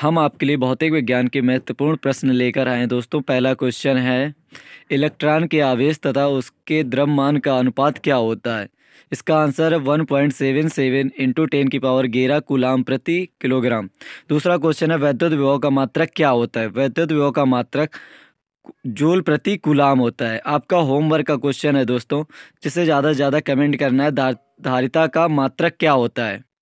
हम आपके लिए भौतिक विज्ञान के महत्वपूर्ण प्रश्न लेकर आए दोस्तों पहला क्वेश्चन है इलेक्ट्रॉन के आवेश तथा उसके द्रव्यमान का अनुपात क्या होता है इसका answer one point seven seven into ten की पावर ग्यारह कुलाम प्रति किलोग्राम दूसरा क्वेश्चन है वैद्युत विभव का मात्रक क्या होता है वैद्युत विभव का मात्रक जूल प्रति कुलाम होता है आपका होमवर्क का क्वेश्चन है दोस्तों जिसे ज़्यादा से ज़्यादा कमेंट करना है धारिता का मात्रक क्या होता है